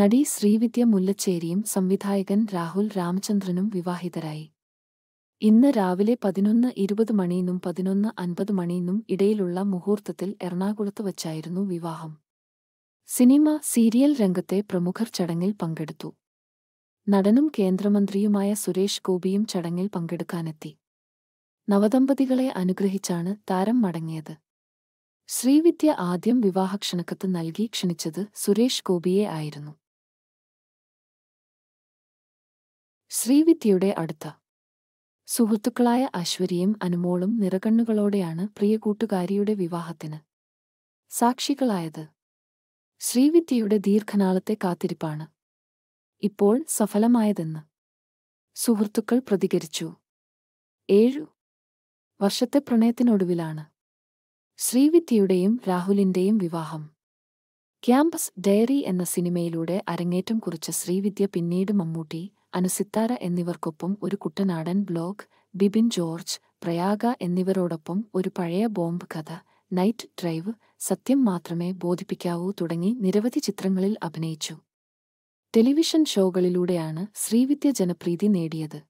നടി ശ്രീവിദ്യ മുല്ലച്ചേരിയും സംവിധായകൻ രാഹുൽ രാമചന്ദ്രനും വിവാഹിതരായി ഇന്ന് രാവിലെ പതിനൊന്ന് ഇരുപത് മണിയിനും പതിനൊന്ന് അൻപത് മണിയിനും ഇടയിലുള്ള മുഹൂർത്തത്തിൽ എറണാകുളത്ത് വച്ചായിരുന്നു വിവാഹം സിനിമ സീരിയൽ രംഗത്തെ പ്രമുഖർ ചടങ്ങിൽ പങ്കെടുത്തു നടനും കേന്ദ്രമന്ത്രിയുമായ സുരേഷ് ഗോപിയും ചടങ്ങിൽ പങ്കെടുക്കാനെത്തി നവദമ്പതികളെ അനുഗ്രഹിച്ചാണ് താരം മടങ്ങിയത് ശ്രീവിദ്യ ആദ്യം വിവാഹക്ഷണക്കത്ത് നൽകി ക്ഷണിച്ചത് സുരേഷ് ഗോപിയെ ആയിരുന്നു ശ്രീവിദ്യയുടെ അടുത്ത സുഹൃത്തുക്കളായ അശ്വരിയും അനുമോളും നിറകണ്ണുകളോടെയാണ് പ്രിയ കൂട്ടുകാരിയുടെ വിവാഹത്തിന് സാക്ഷികളായത് ശ്രീവിദ്യയുടെ ദീർഘനാളത്തെ കാത്തിരിപ്പാണ് ഇപ്പോൾ സഫലമായതെന്ന് സുഹൃത്തുക്കൾ പ്രതികരിച്ചു ഏഴു വർഷത്തെ പ്രണയത്തിനൊടുവിലാണ് ശ്രീവിദ്യയുടെയും രാഹുലിന്റെയും വിവാഹം ക്യാമ്പസ് ഡയറി എന്ന സിനിമയിലൂടെ അരങ്ങേറ്റം കുറിച്ച ശ്രീവിദ്യ പിന്നീട് മമ്മൂട്ടി അനുസിത്താര എന്നിവർക്കൊപ്പം ഒരു കുട്ടനാടൻ ബ്ലോഗ് ബിബിൻ ജോർജ് പ്രയാഗ എന്നിവരോടൊപ്പം ഒരു പഴയ ബോംബ് കഥ നൈറ്റ് ഡ്രൈവ് സത്യം മാത്രമേ ബോധിപ്പിക്കാവൂ തുടങ്ങി നിരവധി ചിത്രങ്ങളിൽ അഭിനയിച്ചു ടെലിവിഷൻ ഷോകളിലൂടെയാണ് ശ്രീവിദ്യ ജനപ്രീതി നേടിയത്